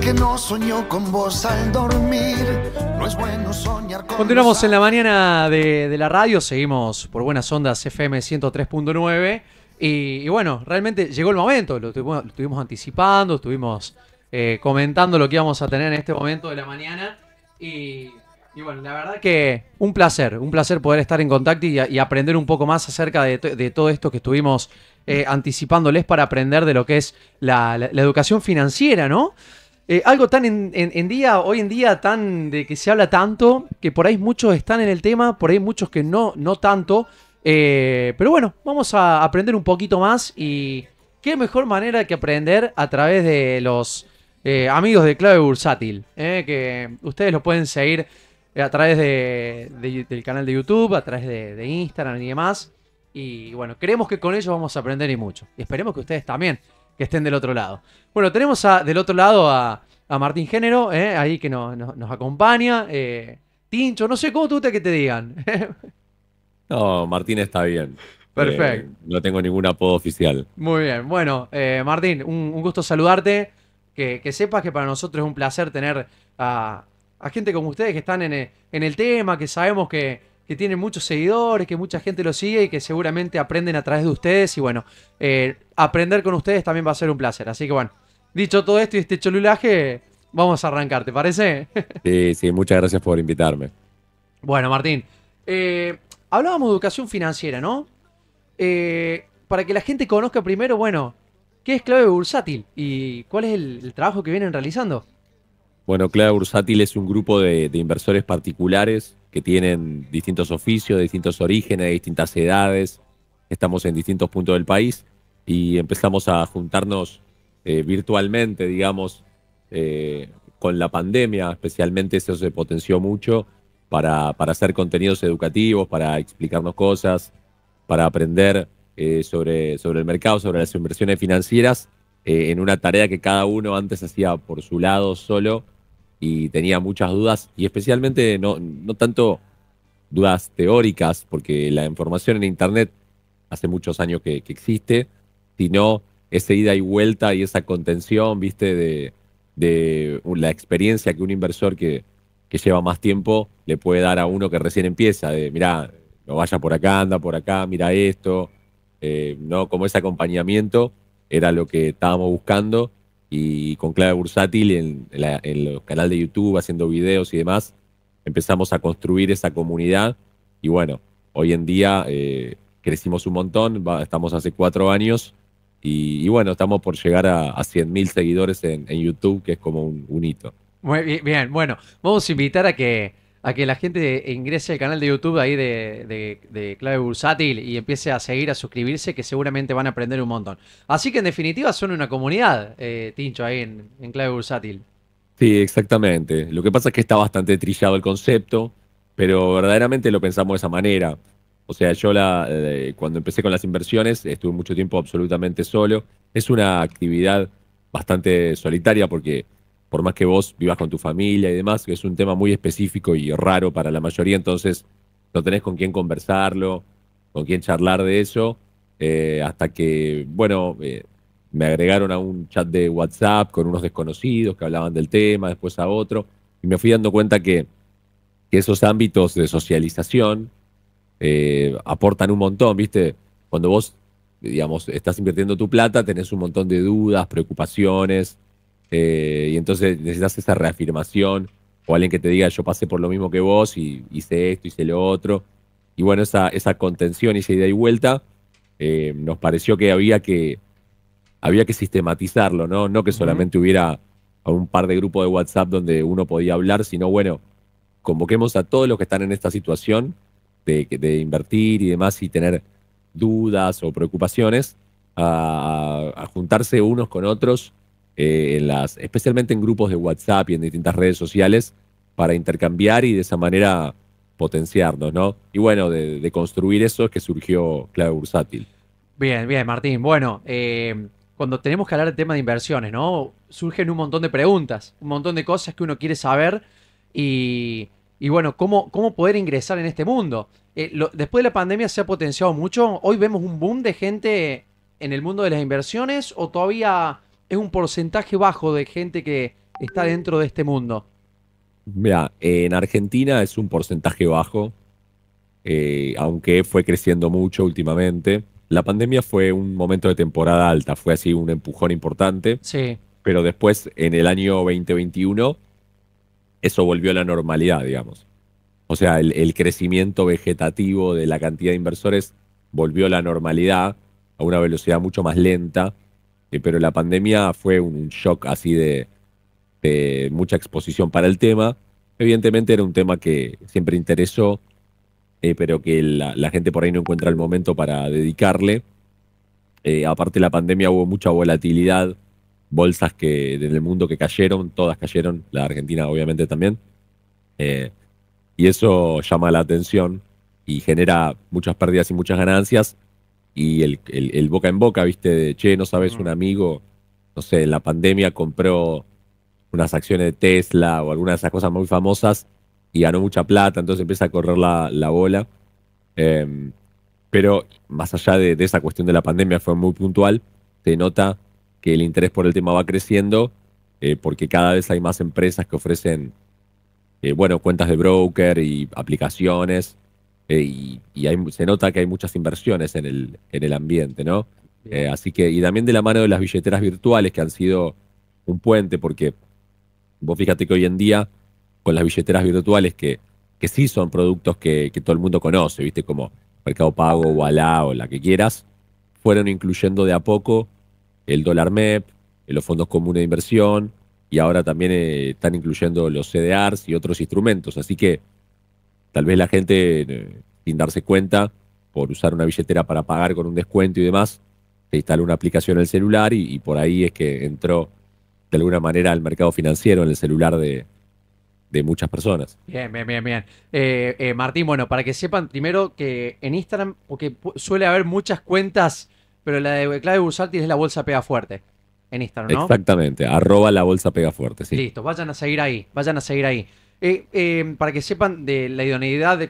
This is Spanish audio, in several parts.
que no soñó con vos al dormir. No es bueno soñar con Continuamos en la mañana de, la radio. Seguimos por buenas ondas FM 103.9. Y, bueno, realmente llegó el momento. Lo, estuvimos anticipando, estuvimos eh, comentando lo que íbamos a tener en este momento de la mañana. Y, bueno, la verdad que un placer, un placer poder estar en contacto y, aprender un poco más acerca de, todo esto que estuvimos eh, anticipándoles para aprender de lo que es la educación financiera, ¿no? Eh, algo tan en, día, hoy en día, tan de que se habla tanto, que por ahí muchos están en el tema, por ahí muchos que no, no tanto. Eh, pero bueno, vamos a aprender un poquito más y qué mejor manera que aprender a través de los eh, amigos de Clave Bursátil, que ustedes lo pueden seguir a través de, del canal de YouTube, a través de, de Instagram y demás. Y bueno, creemos que con ellos vamos a aprender y mucho. Y esperemos que ustedes también estén del otro lado. Bueno, tenemos a, del otro lado a, a Martín Género, eh, ahí que nos acompaña. Eh, Tincho, no sé cómo tú te que te digan. no, Martín está bien. Perfecto. Eh, no tengo ningún apodo oficial. Muy bien. Bueno, Martín, un, gusto saludarte. Que, que, sepas que para nosotros es un placer tener a, a gente como ustedes que están en el, en el tema, que sabemos que, que tienen muchos seguidores, que mucha gente lo sigue y que seguramente aprenden a través de ustedes. Y bueno, eh, aprender con ustedes también va a ser un placer. Así que bueno, dicho todo esto y este cholulaje, vamos a arrancar, ¿te parece? sí, sí, muchas gracias por invitarme. Bueno, Martín, eh, hablábamos de educación financiera, ¿no? Eh, para que la gente conozca primero, bueno, ¿qué es Clave Bursátil y cuál es el, trabajo que vienen realizando? Bueno, Clave Bursátil es un grupo de, de inversores particulares que tienen distintos oficios, de distintos orígenes, de distintas edades. Estamos en distintos puntos del país y empezamos a juntarnos eh, virtualmente, digamos, eh, con la pandemia, especialmente eso se potenció mucho para, para hacer contenidos educativos, para explicarnos cosas, para aprender eh, sobre, sobre el mercado, sobre las inversiones financieras, en una tarea que cada uno antes hacía por su lado solo y tenía muchas dudas, y especialmente no, tanto dudas teóricas, porque la información en Internet hace muchos años que existe, sino ese ida y vuelta y esa contención, viste, de, la experiencia que un inversor que, lleva más tiempo le puede dar a uno que recién empieza, de mirá, no vaya por acá, anda por acá, mira esto, eh, ¿no? Como ese acompañamiento era lo que estábamos buscando y con clave bursátil en, el canal de YouTube, haciendo videos y demás, empezamos a construir esa comunidad y bueno, hoy en día eh, crecimos un montón, estamos hace cuatro años y, bueno, estamos por llegar a, 100.000 seguidores en, YouTube, que es como un, hito. Muy bien, bueno, vamos a invitar a que, a que la gente ingrese al canal de YouTube ahí de, de, Clave Bursátil y empiece a seguir, a suscribirse, que seguramente van a aprender un montón. Así que en definitiva son una comunidad, eh, Tincho, ahí en, en, Clave Bursátil. Sí, exactamente. Lo que pasa es que está bastante trillado el concepto, pero verdaderamente lo pensamos de esa manera. O sea, yo la, eh, cuando empecé con las inversiones estuve mucho tiempo absolutamente solo. Es una actividad bastante solitaria porque por más que vos vivas con tu familia y demás, es un tema muy específico y raro para la mayoría, entonces no tenés con quién conversarlo, con quién charlar de eso, eh, hasta que, bueno, eh, me agregaron a un chat de WhatsApp con unos desconocidos que hablaban del tema, después a otro, y me fui dando cuenta que esos ámbitos de socialización, eh, aportan un montón, ¿viste? Cuando vos, digamos, estás invirtiendo tu plata, tenés un montón de dudas, preocupaciones, eh, y entonces necesitas esa reafirmación o alguien que te diga, yo pasé por lo mismo que vos y hice esto, hice lo otro. Y bueno, esa, esa contención, esa ida y vuelta, eh, nos pareció que había que, había que sistematizarlo, ¿no? No que solamente hubiera un par de grupos de WhatsApp donde uno podía hablar, sino bueno, convoquemos a todos los que están en esta situación de, invertir y demás y tener dudas o preocupaciones, a, juntarse unos con otros, eh, en las, especialmente en grupos de WhatsApp y en distintas redes sociales, para intercambiar y de esa manera potenciarnos, ¿no? Y bueno, de, construir eso es que surgió Clave Bursátil. Bien, bien, Martín. Bueno, eh, cuando tenemos que hablar del tema de inversiones, ¿no? Surgen un montón de preguntas, un montón de cosas que uno quiere saber y y bueno, cómo, cómo poder ingresar en este mundo. Eh, después de la pandemia se ha potenciado mucho. Hoy vemos un boom de gente en el mundo de las inversiones o todavía es un porcentaje bajo de gente que está dentro de este mundo. Mira, en Argentina es un porcentaje bajo, eh, aunque fue creciendo mucho últimamente. La pandemia fue un momento de temporada alta, fue así un empujón importante. Sí. Pero después, en el año 2021, eso volvió a la normalidad, digamos. O sea, el, crecimiento vegetativo de la cantidad de inversores volvió a la normalidad a una velocidad mucho más lenta, eh, pero la pandemia fue un shock así de, mucha exposición para el tema. Evidentemente era un tema que siempre interesó, eh, pero que la, gente por ahí no encuentra el momento para dedicarle. Eh, aparte de la pandemia hubo mucha volatilidad bolsas que en el mundo que cayeron, todas cayeron, la Argentina obviamente también. Eh, y eso llama la atención y genera muchas pérdidas y muchas ganancias. Y el, boca en boca, viste, de, che, no sabes, un amigo, no sé, en la pandemia compró unas acciones de Tesla o alguna de esas cosas muy famosas y ganó mucha plata, entonces empieza a correr la, bola. Em, pero más allá de, de, esa cuestión de la pandemia, fue muy puntual, se nota que el interés por el tema va creciendo, eh, porque cada vez hay más empresas que ofrecen, eh, bueno, cuentas de broker y aplicaciones, eh, y, se nota que hay muchas inversiones en el, en el ambiente, ¿no? así que, y también de la mano de las billeteras virtuales que han sido un puente, porque vos fíjate que hoy en día, con las billeteras virtuales que, que sí son productos que, todo el mundo conoce, ¿viste? Como Mercado Pago, Walla o la que quieras, fueron incluyendo de a poco el dólar MEP, eh, los fondos comunes de inversión y ahora también eh, están incluyendo los CDRs y otros instrumentos. Así que tal vez la gente, eh, sin darse cuenta, por usar una billetera para pagar con un descuento y demás, se instala una aplicación en el celular y, por ahí es que entró de alguna manera al mercado financiero en el celular de, de muchas personas. Bien, bien, bien, bien. Martín, bueno, para que sepan primero que en Instagram, porque suele haber muchas cuentas pero la de clave es la bolsa pega fuerte en Instagram, ¿no? Exactamente, arroba la bolsa pega fuerte, sí. Listo, vayan a seguir ahí, vayan a seguir ahí. Eh, eh, para que sepan de la idoneidad de,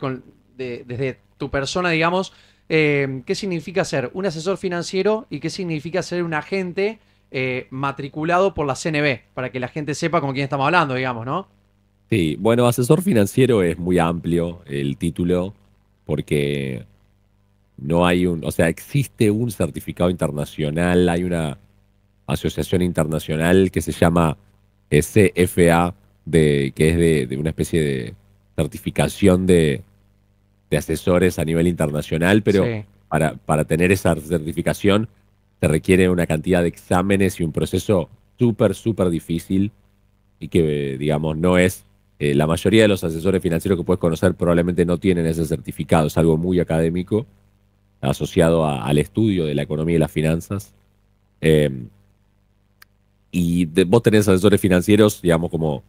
desde tu persona, digamos, eh, qué significa ser un asesor financiero y qué significa ser un agente matriculado por la CNB, para que la gente sepa con quién estamos hablando, digamos, ¿no? Sí, bueno, asesor financiero es muy amplio el título, porque no hay un, o sea, existe un certificado internacional, hay una asociación internacional que se llama CFA, de, que es de, una especie de certificación de, de, asesores a nivel internacional, pero para, para tener esa certificación se requiere una cantidad de exámenes y un proceso súper, súper difícil y que, digamos, no es eh, la mayoría de los asesores financieros que puedes conocer probablemente no tienen ese certificado, es algo muy académico asociado al estudio de la economía y las finanzas. Eh, y vos tenés asesores financieros, digamos, como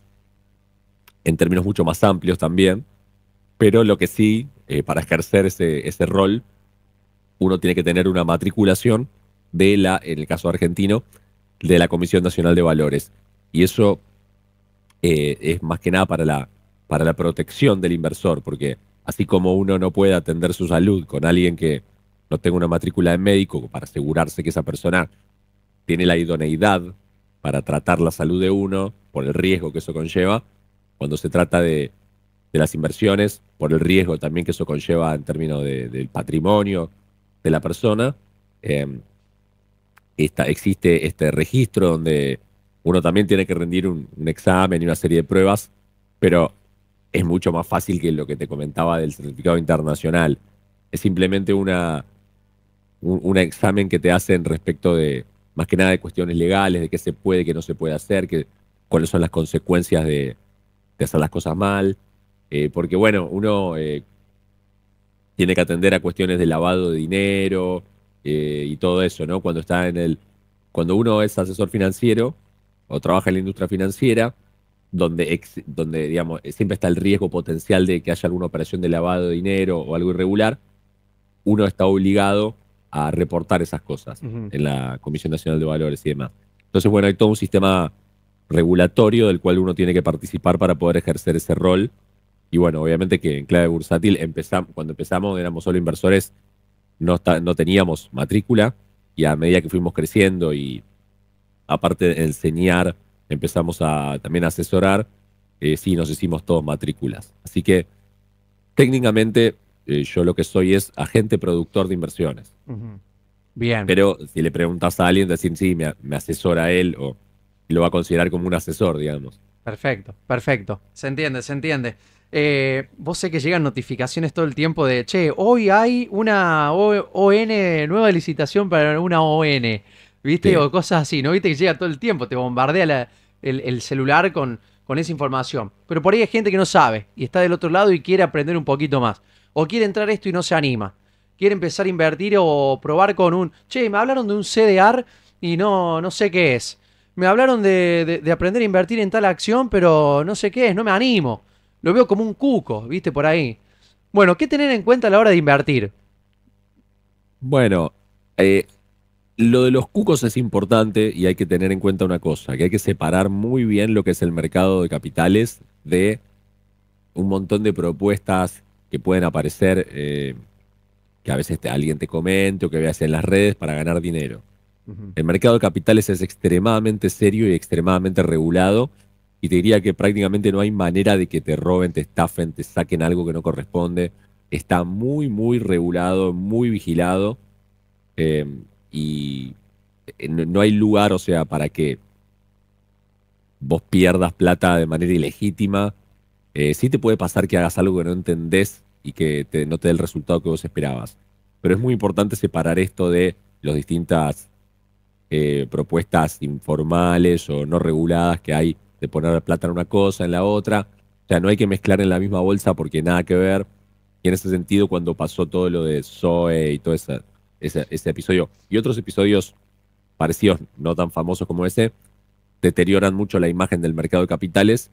en términos mucho más amplios también, pero lo que sí, eh, para ejercer ese, rol, uno tiene que tener una matriculación de la, en el caso argentino, de la Comisión Nacional de Valores. Y eso eh, es más que nada para la, para la protección del inversor, porque así como uno no puede atender su salud con alguien que no tenga una matrícula de médico para asegurarse que esa persona tiene la idoneidad para tratar la salud de uno, por el riesgo que eso conlleva, cuando se trata de, las inversiones, por el riesgo también que eso conlleva en términos del patrimonio de la persona. Em, existe este registro donde uno también tiene que rendir un, examen y una serie de pruebas, pero es mucho más fácil que lo que te comentaba del certificado internacional. Es simplemente una, un, examen que te hacen respecto de, más que nada, de cuestiones legales, de qué se puede, qué no se puede hacer, cuáles son las consecuencias de, hacer las cosas mal. Eh, porque, bueno, uno eh, tiene que atender a cuestiones de lavado de dinero eh, y todo eso, ¿no? Cuando está en el. Cuando uno es asesor financiero o trabaja en la industria financiera, donde, donde digamos, siempre está el riesgo potencial de que haya alguna operación de lavado de dinero o algo irregular, uno está obligado a reportar esas cosas en la Comisión Nacional de Valores y demás. Entonces, bueno, hay todo un sistema regulatorio del cual uno tiene que participar para poder ejercer ese rol. Y bueno, obviamente que en clave bursátil empezamos, cuando empezamos éramos solo inversores, no, teníamos matrícula y a medida que fuimos creciendo y aparte de enseñar, empezamos a también asesorar, eh, sí nos hicimos todos matrículas. Así que técnicamente eh, yo lo que soy es agente productor de inversiones. Bien. Pero si le preguntas a alguien, decir, sí, me, me asesora él o lo va a considerar como un asesor, digamos. Perfecto, perfecto. Se entiende, se entiende. Eh, vos sé que llegan notificaciones todo el tiempo de, che, hoy hay una ON, nueva licitación para una ON, ¿viste? O cosas así, ¿no? Viste que llega todo el tiempo, te bombardea el, el, celular con, con esa información. Pero por ahí hay gente que no sabe y está del otro lado y quiere aprender un poquito más. O quiere entrar esto y no se anima. Quiere empezar a invertir o probar con un, che, me hablaron de un CDR y no, no sé qué es. Me hablaron de, aprender a invertir en tal acción, pero no sé qué es, no me animo. Lo veo como un cuco, viste, por ahí. Bueno, ¿qué tener en cuenta a la hora de invertir? Bueno, eh, lo de los cucos es importante y hay que tener en cuenta una cosa, que hay que separar muy bien lo que es el mercado de capitales de un montón de propuestas que pueden aparecer, eh, que a veces alguien te comente o que veas en las redes para ganar dinero. El mercado de capitales es extremadamente serio y extremadamente regulado y te diría que prácticamente no hay manera de que te roben, te estafen, te saquen algo que no corresponde. Está muy, muy regulado, muy vigilado eh, y eh, no hay lugar, o sea, para que vos pierdas plata de manera ilegítima eh, sí te puede pasar que hagas algo que no entendés y que te, no te dé el resultado que vos esperabas. Pero es muy importante separar esto de las distintas eh, propuestas informales o no reguladas que hay de poner plata en una cosa, en la otra. O sea, no hay que mezclar en la misma bolsa porque nada que ver. Y en ese sentido, cuando pasó todo lo de Zoe y todo ese episodio y otros episodios parecidos, no tan famosos como ese, deterioran mucho la imagen del mercado de capitales.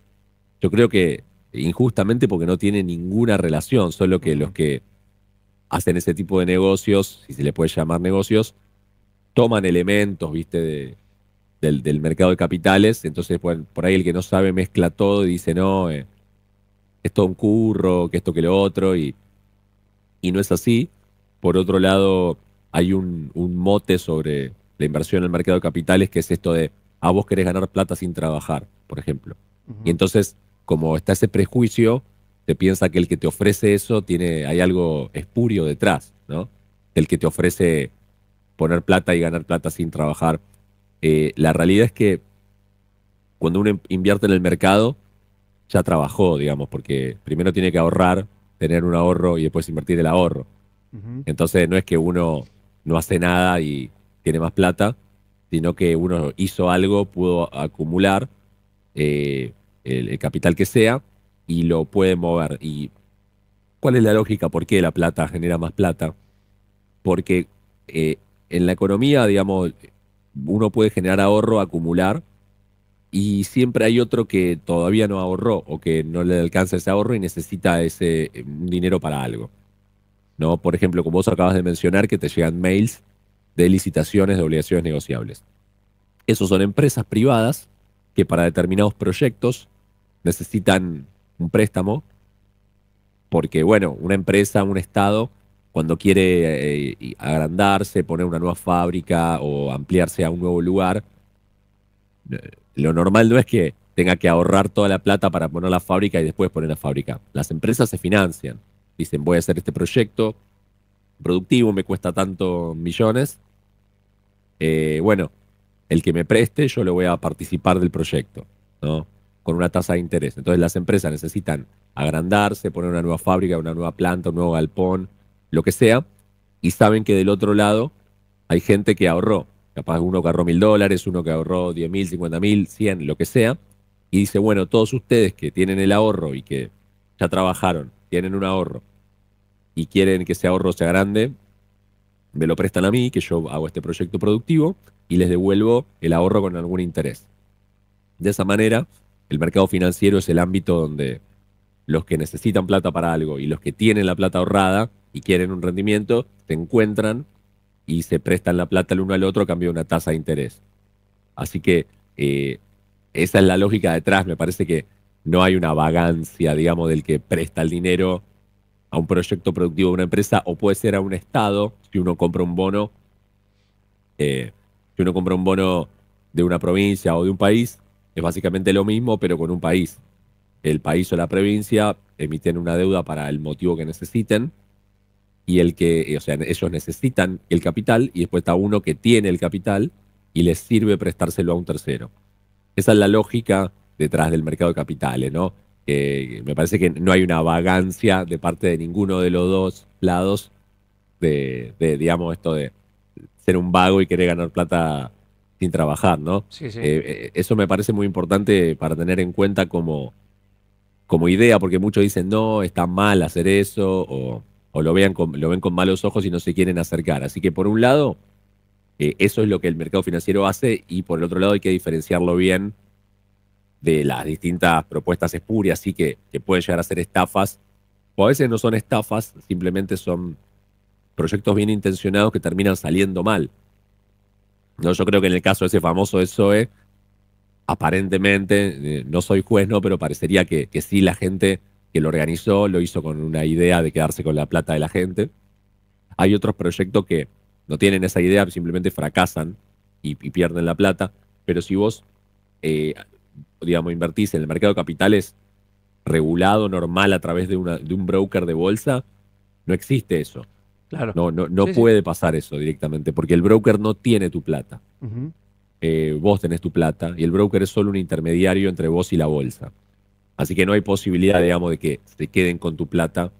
Yo creo que injustamente porque no tiene ninguna relación, solo que los que hacen ese tipo de negocios, si se les puede llamar negocios, toman elementos, viste, del, mercado de capitales, entonces por, ahí el que no sabe mezcla todo y dice, no, esto eh, es un curro, que esto que lo otro, y, y no es así. Por otro lado, hay un, mote sobre la inversión en el mercado de capitales que es esto de, a ah, vos querés ganar plata sin trabajar, por ejemplo. Y entonces como está ese prejuicio, te piensa que el que te ofrece eso tiene, hay algo espurio detrás, ¿no? El que te ofrece poner plata y ganar plata sin trabajar. Eh, la realidad es que cuando uno invierte en el mercado, ya trabajó, digamos, porque primero tiene que ahorrar, tener un ahorro y después invertir el ahorro. Entonces no es que uno no hace nada y tiene más plata, sino que uno hizo algo, pudo acumular, eh, el, capital que sea y lo puede mover. ¿Y cuál es la lógica? ¿Por qué la plata genera más plata? Porque eh, en la economía, digamos, uno puede generar ahorro, acumular, y siempre hay otro que todavía no ahorró o que no le alcanza ese ahorro y necesita ese dinero para algo. ¿No? Por ejemplo, como vos acabas de mencionar, que te llegan mails de licitaciones de obligaciones negociables. Esos son empresas privadas que para determinados proyectos necesitan un préstamo, porque bueno, una empresa, un Estado, cuando quiere eh, agrandarse, poner una nueva fábrica o ampliarse a un nuevo lugar, eh, lo normal no es que tenga que ahorrar toda la plata para poner la fábrica y después poner la fábrica. Las empresas se financian. Dicen, voy a hacer este proyecto productivo, me cuesta tantos millones. Eh, bueno, el que me preste, yo lo voy a participar del proyecto. ¿no? con una tasa de interés. Entonces las empresas necesitan agrandarse, poner una nueva fábrica, una nueva planta, un nuevo galpón, lo que sea, y saben que del otro lado hay gente que ahorró, capaz uno que ahorró mil dólares, uno que ahorró diez mil, cincuenta mil, cien, lo que sea, y dice, bueno, todos ustedes que tienen el ahorro y que ya trabajaron, tienen un ahorro y quieren que ese ahorro sea grande, me lo prestan a mí, que yo hago este proyecto productivo y les devuelvo el ahorro con algún interés. De esa manera, el mercado financiero es el ámbito donde los que necesitan plata para algo y los que tienen la plata ahorrada y quieren un rendimiento, se encuentran y se prestan la plata el uno al otro a cambio de una tasa de interés. Así que eh, esa es la lógica detrás. Me parece que no hay una vagancia, digamos, del que presta el dinero a un proyecto productivo de una empresa o puede ser a un Estado, si uno compra un bono, eh, si uno compra un bono de una provincia o de un país, es básicamente lo mismo, pero con un país. El país o la provincia emiten una deuda para el motivo que necesiten y el que, eh, o sea, ellos necesitan el capital y después está uno que tiene el capital y les sirve prestárselo a un tercero. Esa es la lógica detrás del mercado de capitales, ¿no? me parece que no hay una vagancia de parte de ninguno de los dos lados de, de digamos, esto de ser un vago y querer ganar plata sin trabajar, ¿no? Sí, sí. Eh, eh, eso me parece muy importante para tener en cuenta como, como idea, porque muchos dicen, no, está mal hacer eso, o, o lo, vean lo ven con malos ojos y no se quieren acercar. Así que por un lado, eh, eso es lo que el mercado financiero hace, y por el otro lado hay que diferenciarlo bien de las distintas propuestas espurias, así que, que pueden llegar a ser estafas, o a veces no son estafas, simplemente son proyectos bien intencionados que terminan saliendo mal. ¿no? Yo creo que en el caso de ese famoso eso e, aparentemente, eh, no soy juez, ¿no? Pero parecería que, sí la gente que lo organizó lo hizo con una idea de quedarse con la plata de la gente. Hay otros proyectos que no tienen esa idea, simplemente fracasan y, pierden la plata. Pero si vos, eh, digamos, invertís en el mercado de capitales regulado, normal, a través de, una, de un broker de bolsa, no existe eso. Claro. No, no, puede pasar eso directamente, porque el broker no tiene tu plata. Eh, vos tenés tu plata y el broker es solo un intermediario entre vos y la bolsa. Así que no hay posibilidad, digamos, de que se queden con tu plata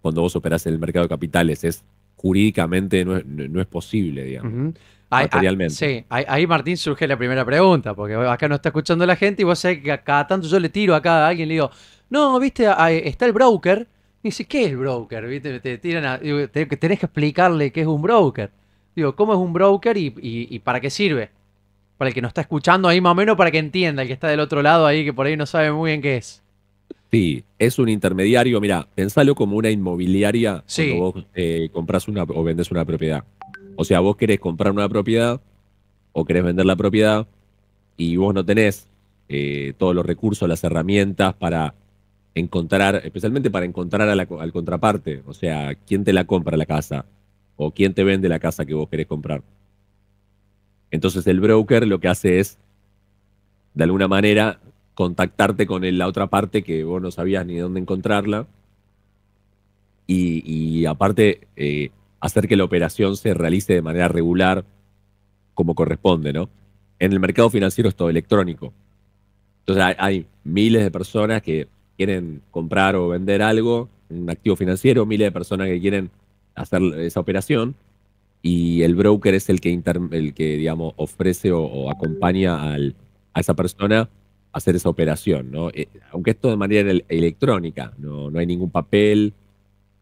cuando vos operás en el mercado de capitales. Es jurídicamente no es, posible, digamos. materialmente. sí, ahí, Martín surge la primera pregunta, porque acá no está escuchando la gente y vos sabés que cada tanto yo le tiro acá a alguien y le digo, no, viste, está el broker Dice, ¿qué es el broker? ¿Viste? Te tiran a, tenés que explicarle qué es un broker. Digo, ¿cómo es un broker y, para qué sirve? Para el que nos está escuchando ahí más o menos, para que entienda, el que está del otro lado ahí, que por ahí no sabe muy bien qué es. Sí, es un intermediario. Mira, pensalo como una inmobiliaria cuando vos eh, compras una o vendes una propiedad. O sea, vos querés comprar una propiedad o querés vender la propiedad y vos no tenés eh, todos los recursos, las herramientas para encontrar, especialmente para encontrar al contraparte, o sea, quién te la compra la casa o quién te vende la casa que vos querés comprar. Entonces el broker lo que hace es, de alguna manera, contactarte con la otra parte que vos no sabías ni dónde encontrarla y, aparte eh, hacer que la operación se realice de manera regular como corresponde, ¿no? En el mercado financiero es todo electrónico. Entonces hay miles de personas que quieren comprar o vender algo, un activo financiero, miles de personas que quieren hacer esa operación y el broker es el que, el que digamos, ofrece o, acompaña a esa persona a hacer esa operación, ¿no? Eh, aunque esto de manera electrónica, no, no hay ningún papel,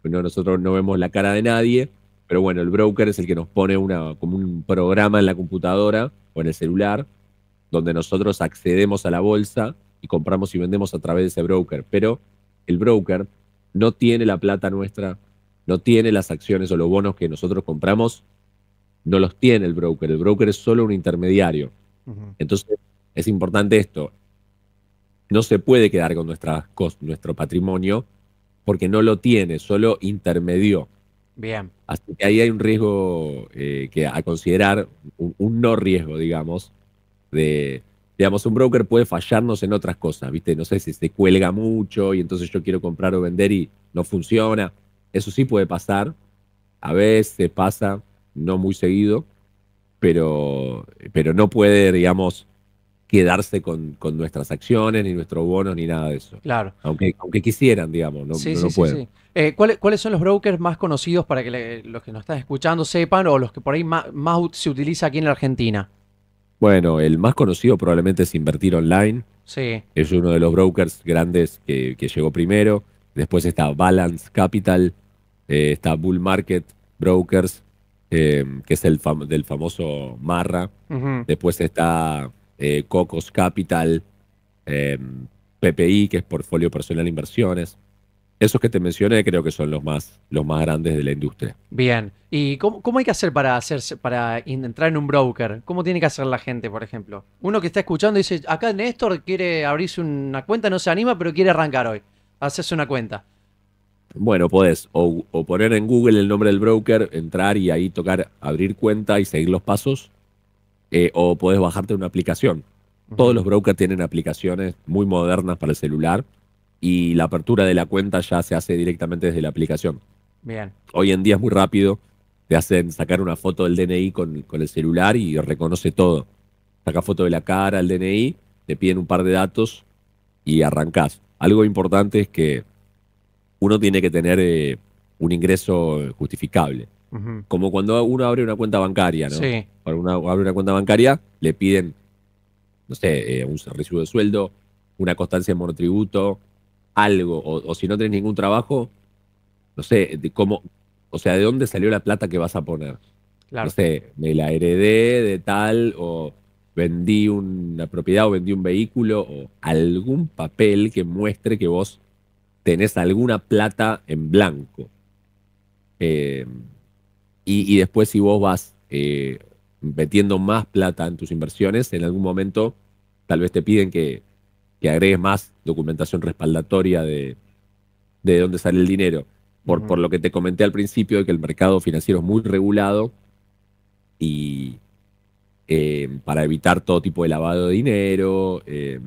nosotros no vemos la cara de nadie, pero bueno, el broker es el que nos pone una, como un programa en la computadora o en el celular, donde nosotros accedemos a la bolsa y compramos y vendemos a través de ese broker, pero el broker no tiene la plata nuestra, no tiene las acciones o los bonos que nosotros compramos, no los tiene el broker, el broker es solo un intermediario. Entonces, es importante esto, no se puede quedar con nuestra, nuestro patrimonio porque no lo tiene, solo intermedió. Bien. Así que ahí hay un riesgo eh, que a considerar, un, no riesgo, digamos, de, digamos, un broker puede fallarnos en otras cosas, ¿viste? No sé si se cuelga mucho y entonces yo quiero comprar o vender y no funciona. Eso sí puede pasar. A veces pasa, no muy seguido, pero, pero no puede, digamos, quedarse con, nuestras acciones, ni nuestros bonos, ni nada de eso. Claro. Aunque, quisieran, digamos, no, sí, no, sí, pueden. Sí, eh, ¿cuáles, son los brokers más conocidos para que los que nos están escuchando sepan o los que por ahí más, más se utiliza aquí en la Argentina? Bueno, el más conocido probablemente es Invertir Online. Sí. Es uno de los brokers grandes que, que llegó primero. Después está Balance Capital, eh, está Bull Market Brokers, eh, que es el del famoso Marra. Después está eh, Cocos Capital, PPI, que es Portfolio Personal e Inversiones. Esos que te mencioné creo que son los más, los más grandes de la industria. Bien. ¿Y cómo, hay que hacer para, hacerse, para entrar en un broker? ¿Cómo tiene que hacer la gente, por ejemplo? Uno que está escuchando dice, acá Néstor quiere abrirse una cuenta, no se anima, pero quiere arrancar hoy. Hacerse una cuenta. Bueno, podés o, poner en Google el nombre del broker, entrar y ahí tocar abrir cuenta y seguir los pasos. Eh, o podés bajarte una aplicación. Todos los brokers tienen aplicaciones muy modernas para el celular y la apertura de la cuenta ya se hace directamente desde la aplicación. Bien. Hoy en día es muy rápido, te hacen sacar una foto del DNI con, el celular y reconoce todo. Saca foto de la cara, el DNI, te piden un par de datos y arrancás. Algo importante es que uno tiene que tener eh, un ingreso justificable. Como cuando uno abre una cuenta bancaria, ¿no? Sí. Cuando uno abre una cuenta bancaria, le piden, no sé, eh, un recibo de sueldo, una constancia de monotributo, algo, o, si no tenés ningún trabajo, no sé, de cómo, o sea, ¿de dónde salió la plata que vas a poner? No sé, me la heredé de tal, o vendí una propiedad, o vendí un vehículo, o algún papel que muestre que vos tenés alguna plata en blanco. Em, y, después si vos vas eh, metiendo más plata en tus inversiones, en algún momento tal vez te piden que que agregues más documentación respaldatoria de, dónde sale el dinero. Por, por lo que te comenté al principio de que el mercado financiero es muy regulado y em, para evitar todo tipo de lavado de dinero, em,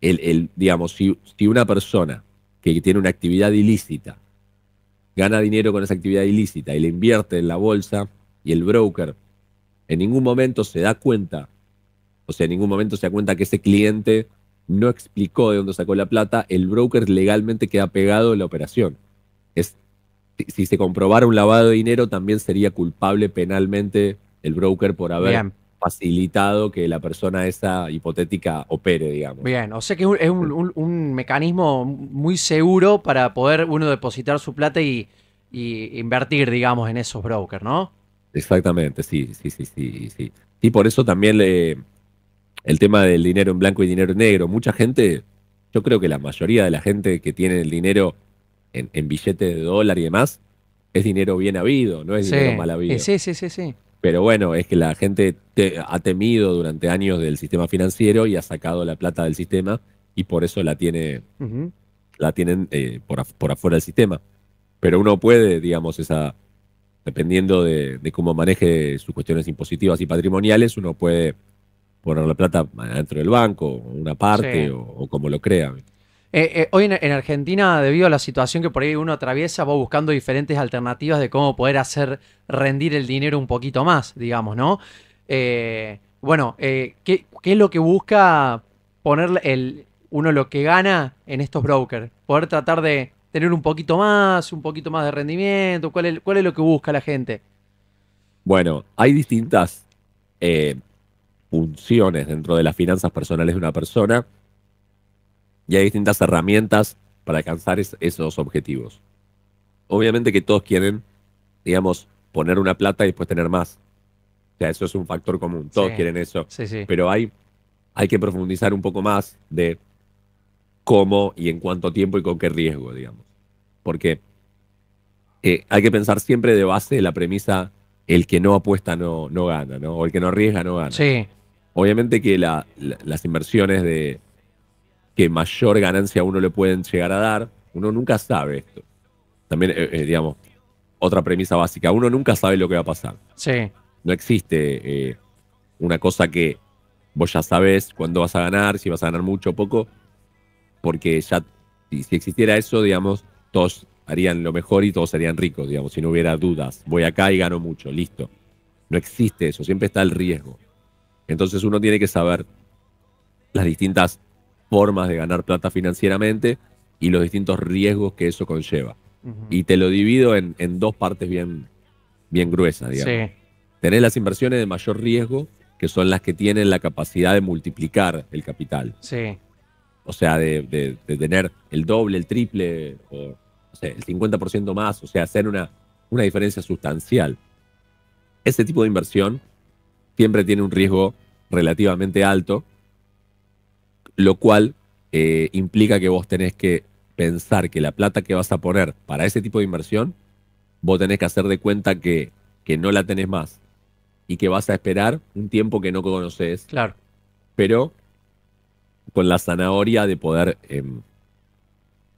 el, digamos, si, si una persona que tiene una actividad ilícita gana dinero con esa actividad ilícita y le invierte en la bolsa y el broker en ningún momento se da cuenta, o sea, en ningún momento se da cuenta que ese cliente no explicó de dónde sacó la plata, el broker legalmente queda pegado en la operación. Es, si se comprobara un lavado de dinero, también sería culpable penalmente el broker por haber facilitado que la persona esa hipotética opere, digamos. Bien, o sea que es un, mecanismo muy seguro para poder uno depositar su plata y, y invertir, digamos, en esos brokers, ¿no? Exactamente, sí, sí, sí, sí, sí. Y por eso también le el tema del dinero en blanco y dinero en negro. Mucha gente, yo creo que la mayoría de la gente que tiene el dinero en, billetes de dólar y demás, es dinero bien habido, no es dinero mal habido. Sí, sí, sí, sí. Pero bueno, es que la gente ha temido durante años del sistema financiero y ha sacado la plata del sistema y por eso la tiene, la tienen eh, por, afuera del sistema. Pero uno puede, digamos, esa, dependiendo de, de cómo maneje sus cuestiones impositivas y patrimoniales, uno puede poner la plata dentro del banco, una parte o, como lo crean. Eh, eh, hoy en, Argentina, debido a la situación que por ahí uno atraviesa, va buscando diferentes alternativas de cómo poder hacer rendir el dinero un poquito más, digamos, ¿no? Eh, bueno, ¿qué, es lo que busca poner el, uno lo que gana en estos brokers? Poder tratar de tener un poquito más, un poquito más de rendimiento, ¿cuál cuál es lo que busca la gente? Bueno, hay distintas funciones dentro de las finanzas personales de una persona y hay distintas herramientas para alcanzar esos objetivos. Obviamente que todos quieren, digamos, poner una plata y después tener más. O sea, eso es un factor común, todos quieren eso. Pero hay, hay que profundizar un poco más de cómo y en cuánto tiempo y con qué riesgo, digamos. Porque eh, hay que pensar siempre de base la premisa el que no apuesta no, no gana, ¿no? O el que no arriesga no gana. Sí. Obviamente que las inversiones de que mayor ganancia uno le pueden llegar a dar, uno nunca sabe esto. También, eh, eh, digamos, otra premisa básica, uno nunca sabe lo que va a pasar. Sí. No existe eh, una cosa que vos ya sabes cuándo vas a ganar, si vas a ganar mucho o poco, porque ya, si, si existiera eso, digamos, todos harían lo mejor y todos serían ricos, digamos, si no hubiera dudas. Voy acá y gano mucho, listo. No existe eso, siempre está el riesgo. Entonces uno tiene que saber las distintas formas de ganar plata financieramente y los distintos riesgos que eso conlleva. Y te lo divido en, dos partes bien, bien gruesas, digamos. Sí. las inversiones de mayor riesgo, que son las que tienen la capacidad de multiplicar el capital. Sí. O sea, de, tener el doble, el triple, o, sea, el 50% más, o sea, hacer una, una diferencia sustancial. Ese tipo de inversión siempre tiene un riesgo relativamente alto, lo cual eh, implica que vos tenés que pensar que la plata que vas a poner para ese tipo de inversión, vos tenés que hacer de cuenta que, que no la tenés más y que vas a esperar un tiempo que no conoces. Claro. Pero con la zanahoria de poder em,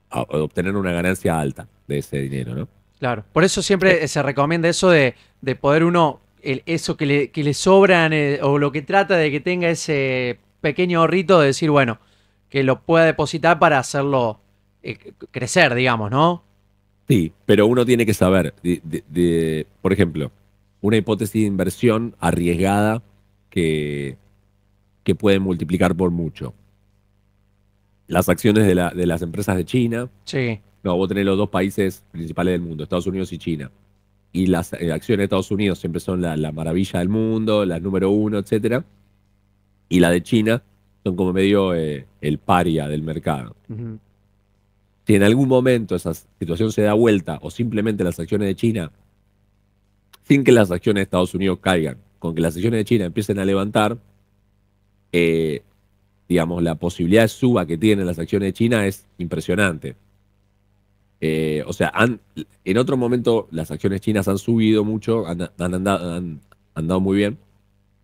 obtener una ganancia alta de ese dinero, ¿no? Claro. Por eso siempre eh. se recomienda eso de, de poder uno eso que le, sobran eh, o lo que trata de que tenga ese pequeño ahorrito de decir, bueno, que lo pueda depositar para hacerlo eh, crecer, digamos, ¿no? Sí, pero uno tiene que saber, de, por ejemplo, una hipótesis de inversión arriesgada que, que puede multiplicar por mucho. Las acciones de, las empresas de China. Sí. No, vos tenés los dos países principales del mundo, Estados Unidos y China y las eh, acciones de Estados Unidos siempre son la, maravilla del mundo, la número uno, etcétera, y la de China son como medio eh, el paria del mercado. Si en algún momento esa situación se da vuelta o simplemente las acciones de China, sin que las acciones de Estados Unidos caigan, con que las acciones de China empiecen a levantar, eh, digamos, la posibilidad de suba que tienen las acciones de China es impresionante. Eh, o sea, en otro momento las acciones chinas han subido mucho, han, andado muy bien,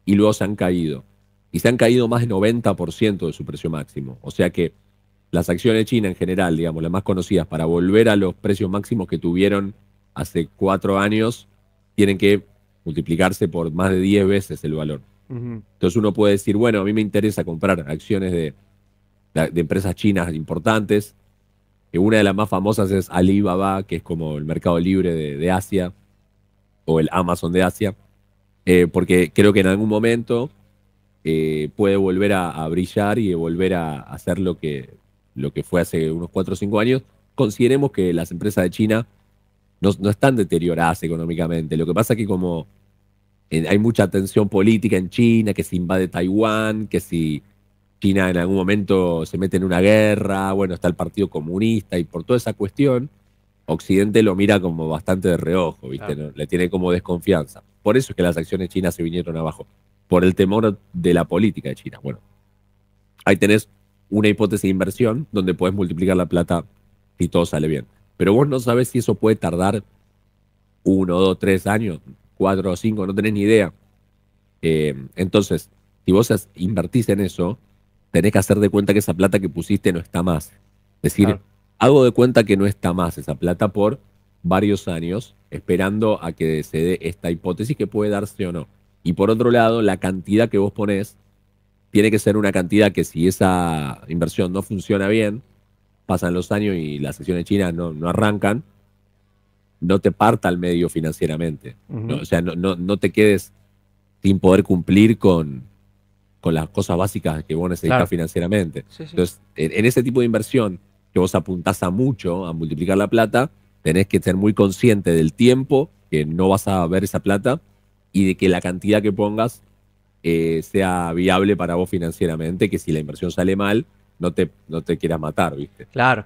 y luego se han caído. Y se han caído más del 90% de su precio máximo. O sea que las acciones chinas en general, digamos, las más conocidas, para volver a los precios máximos que tuvieron hace cuatro años, tienen que multiplicarse por más de 10 veces el valor. Entonces uno puede decir, bueno, a mí me interesa comprar acciones de empresas chinas importantes, una de las más famosas es Alibaba, que es como el mercado libre de, Asia, o el Amazon de Asia, eh, porque creo que en algún momento eh, puede volver a, brillar y volver a, hacer lo que, lo que fue hace unos 4 o 5 años. Consideremos que las empresas de China no, no están deterioradas económicamente. Lo que pasa es que como eh, hay mucha tensión política en China, que se invade Taiwán, que si China en algún momento se mete en una guerra, bueno, está el Partido Comunista y por toda esa cuestión, Occidente lo mira como bastante de reojo, ¿viste? Le tiene como desconfianza. Por eso es que las acciones chinas se vinieron abajo, por el temor de la política de China. Bueno, ahí tenés una hipótesis de inversión donde puedes multiplicar la plata y todo sale bien. Pero vos no sabés si eso puede tardar uno, dos, tres años, cuatro o cinco, no tenés ni idea. Eh, entonces, si vos invertís en eso, tenés que hacer de cuenta que esa plata que pusiste no está más. Es decir, hago de cuenta que no está más esa plata por varios años, esperando a que se dé esta hipótesis que puede darse o no. Y por otro lado, la cantidad que vos ponés tiene que ser una cantidad que si esa inversión no funciona bien, pasan los años y las sesiones chinas no, arrancan, no te parta al medio financieramente. o sea, no, no te quedes sin poder cumplir con, con las cosas básicas que vos necesitas financieramente. Entonces, en, ese tipo de inversión que vos apuntás a mucho, a multiplicar la plata, tenés que ser muy consciente del tiempo que no vas a ver esa plata y de que la cantidad que pongas eh, sea viable para vos financieramente, que si la inversión sale mal, no te, no te quieras matar, ¿viste? Claro.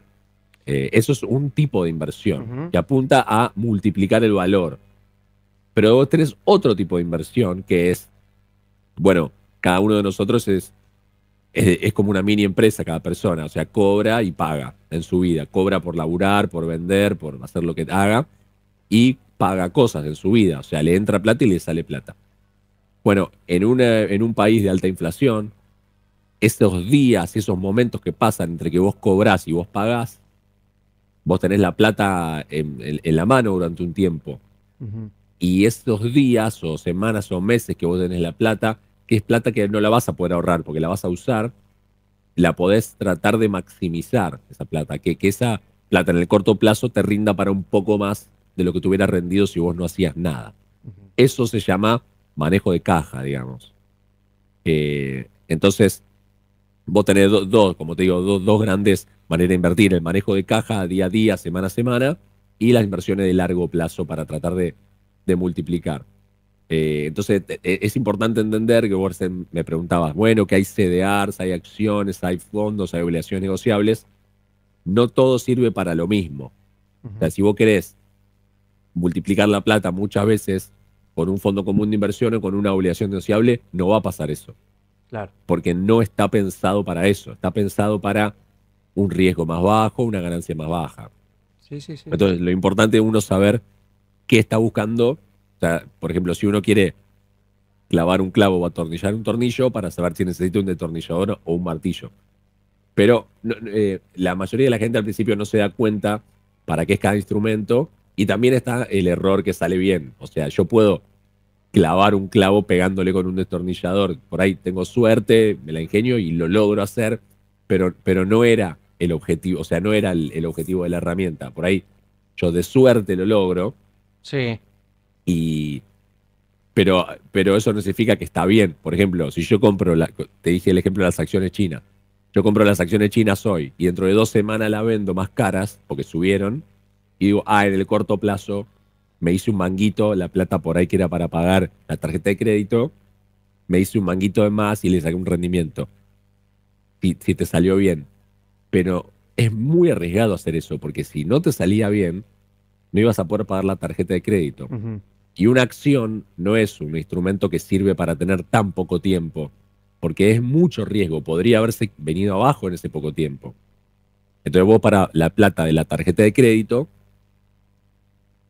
Eh, eso es un tipo de inversión que apunta a multiplicar el valor. Pero vos tenés otro tipo de inversión que es, bueno, cada uno de nosotros es, es, como una mini empresa, cada persona, o sea, cobra y paga en su vida, cobra por laburar, por vender, por hacer lo que haga, y paga cosas en su vida, o sea, le entra plata y le sale plata. Bueno, en, en un país de alta inflación, esos días, y esos momentos que pasan entre que vos cobrás y vos pagás, vos tenés la plata en, la mano durante un tiempo. Y esos días o semanas o meses que vos tenés la plata, es plata que no la vas a poder ahorrar porque la vas a usar, la podés tratar de maximizar esa plata, que, que esa plata en el corto plazo te rinda para un poco más de lo que te hubieras rendido si vos no hacías nada. Eso se llama manejo de caja, digamos. Eh, entonces, vos tenés dos, como te digo, dos grandes maneras de invertir, el manejo de caja día a día, semana a semana, y las inversiones de largo plazo para tratar de, de multiplicar. Eh, entonces e, e, es importante entender que vos me preguntabas, bueno, que hay CDRs, hay acciones, hay fondos, hay obligaciones negociables. No todo sirve para lo mismo. O sea, si vos querés multiplicar la plata muchas veces con un fondo común de inversión o con una obligación negociable, no va a pasar eso. Claro. Porque no está pensado para eso. Está pensado para un riesgo más bajo, una ganancia más baja. Sí, sí, sí. Entonces, lo importante es uno saber qué está buscando sea, por ejemplo, si uno quiere clavar un clavo o atornillar un tornillo para saber si necesita un destornillador o un martillo. Pero eh, la mayoría de la gente al principio no se da cuenta para qué es cada instrumento y también está el error que sale bien. O sea, yo puedo clavar un clavo pegándole con un destornillador. Por ahí tengo suerte, me la ingenio y lo logro hacer, pero, pero no era el objetivo, o sea, no era el objetivo de la herramienta. Por ahí yo de suerte lo logro. Sí. Y, pero, pero eso no significa que está bien. Por ejemplo, si yo compro, la, te dije el ejemplo de las acciones chinas, yo compro las acciones chinas hoy y dentro de dos semanas la vendo más caras porque subieron y digo, ah, en el corto plazo me hice un manguito, la plata por ahí que era para pagar la tarjeta de crédito, me hice un manguito de más y le saqué un rendimiento. Si, si te salió bien. Pero es muy arriesgado hacer eso porque si no te salía bien, no ibas a poder pagar la tarjeta de crédito. Y una acción no es un instrumento que sirve para tener tan poco tiempo, porque es mucho riesgo, podría haberse venido abajo en ese poco tiempo. Entonces vos para la plata de la tarjeta de crédito,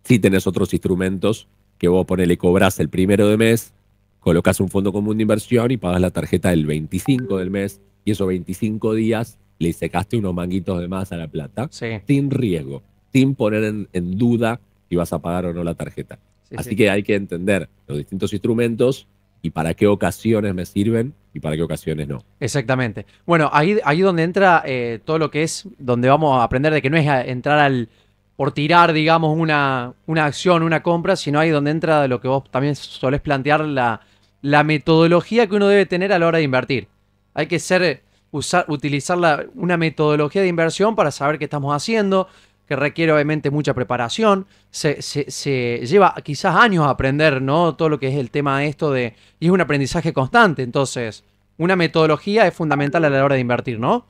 si tenés otros instrumentos que vos ponele, cobras el primero de mes, colocas un fondo común de inversión y pagas la tarjeta el 25 del mes, y esos 25 días le secaste unos manguitos de más a la plata sin riesgo sin poner en, duda si vas a pagar o no la tarjeta. Así que hay que entender los distintos instrumentos y para qué ocasiones me sirven y para qué ocasiones no. Exactamente. Bueno, ahí, ahí donde entra eh, todo lo que es, donde vamos a aprender de que no es entrar al por tirar, digamos, una, una acción, una compra, sino ahí donde entra lo que vos también solés plantear, la, la metodología que uno debe tener a la hora de invertir. Hay que ser, usar, utilizar una metodología de inversión para saber qué estamos haciendo, que requiere obviamente mucha preparación, se, se, lleva quizás años a aprender, ¿no? Todo lo que es el tema de esto de... Y es un aprendizaje constante, entonces una metodología es fundamental a la hora de invertir, ¿no?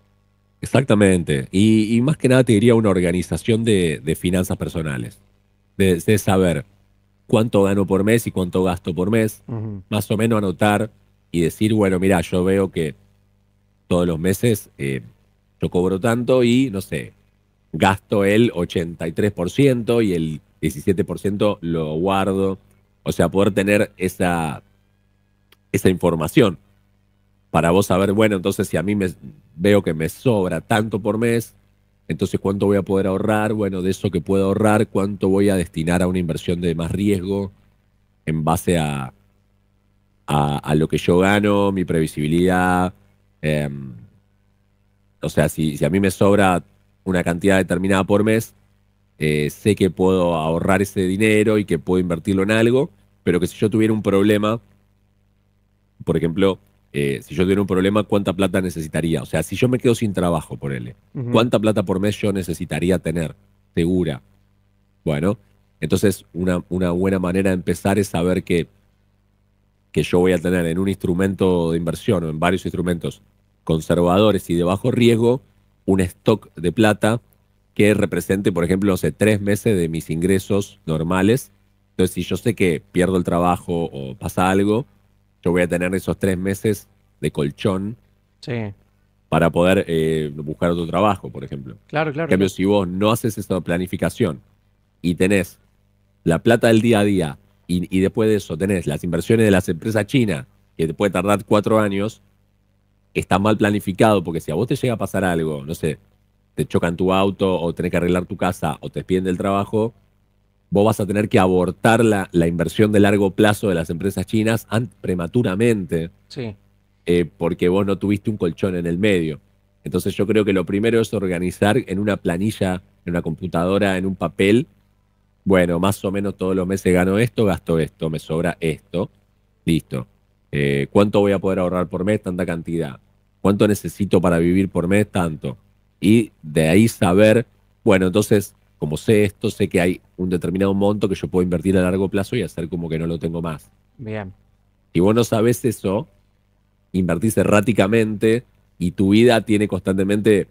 Exactamente, y, más que nada te diría una organización de, finanzas personales, de, saber cuánto gano por mes y cuánto gasto por mes, más o menos anotar y decir, bueno, mira, yo veo que todos los meses eh, yo cobro tanto y, no sé, gasto el 83% y el 17% lo guardo. O sea, poder tener esa, esa información para vos saber, bueno, entonces si a mí me, veo que me sobra tanto por mes, entonces cuánto voy a poder ahorrar, bueno, de eso que puedo ahorrar, cuánto voy a destinar a una inversión de más riesgo en base a, a, lo que yo gano, mi previsibilidad. Em, o sea, si, si a mí me sobra una cantidad determinada por mes, eh, sé que puedo ahorrar ese dinero y que puedo invertirlo en algo, pero que si yo tuviera un problema, por ejemplo, eh, si yo tuviera un problema, ¿cuánta plata necesitaría? O sea, si yo me quedo sin trabajo, por él ¿cuánta plata por mes yo necesitaría tener segura? Bueno, entonces una, una buena manera de empezar es saber que, que yo voy a tener en un instrumento de inversión o en varios instrumentos conservadores y de bajo riesgo, un stock de plata que represente, por ejemplo, hace tres meses de mis ingresos normales. Entonces, si yo sé que pierdo el trabajo o pasa algo, yo voy a tener esos tres meses de colchón para poder eh, buscar otro trabajo, por ejemplo. Claro, claro. En cambio, si vos no haces esa planificación y tenés la plata del día a día y, y después de eso tenés las inversiones de las empresas chinas, que te puede tardar cuatro años, está mal planificado, porque si a vos te llega a pasar algo, no sé, te chocan tu auto o tenés que arreglar tu casa o te despiden del trabajo, vos vas a tener que abortar la, la inversión de largo plazo de las empresas chinas prematuramente, sí. Eh, porque vos no tuviste un colchón en el medio. Entonces yo creo que lo primero es organizar en una planilla, en una computadora, en un papel, bueno, más o menos todos los meses gano esto, gasto esto, me sobra esto, listo. Eh, ¿Cuánto voy a poder ahorrar por mes? Tanta cantidad. ¿Cuánto necesito para vivir por mes? Tanto. Y de ahí saber, bueno, entonces, como sé esto, sé que hay un determinado monto que yo puedo invertir a largo plazo y hacer como que no lo tengo más. Bien. Si vos no sabes eso, invertís erráticamente y tu vida tiene constantemente